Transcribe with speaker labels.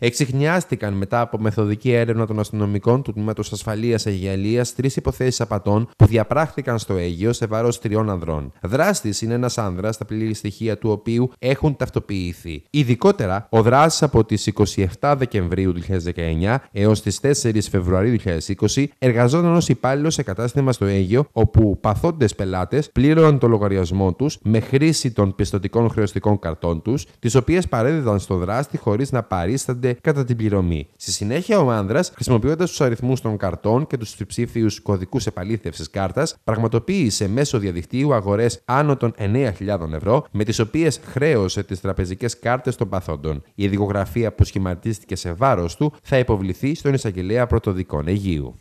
Speaker 1: Εξηχνιάστηκαν μετά από μεθοδική έρευνα των αστυνομικών του Τμήματος Ασφαλείας Αγιαλίας τρεις υποθέσεις απατών που διαπράχθηκαν στο Αίγυο σε βάρος τριών ανδρών. Δράστης είναι ένας άνδρας, τα πλήρη στοιχεία του οποίου έχουν ταυτοποιηθεί. Ειδικότερα, ο δράστη από τις 27 Δεκεμβρίου 2019 έως τις 4 Φεβρουαρίου 2020 εργαζόταν ως υπάλληλος σε κατάστημα στο Αίγυο, όπου παθώντε πελάτες πλήρωναν το λογαριασμό τους με χρήση των πιστοτικών χρεωστικών καρτών τους, τις οποίες παρέδιδαν στο δράστη χωρίς να παρίστανται κατά την πληρωμή. Στη συνέχεια, ο άνδρας, χρησιμοποιώντας τους αριθμούς των καρτών και τους τριψήφιους κωδικούς επαλήθευσης κάρτας, πραγματοποίησε μέσω διαδικτύου αγορές άνω των 9.000 ευρώ, με τις οποίες χρέωσε τις τραπεζικές κάρτες των παθόντων. Η δικογραφία που σχηματίστηκε σε βάρος του θα υποβληθεί στον εισαγγελέα πρωτοδικών Αιγείου.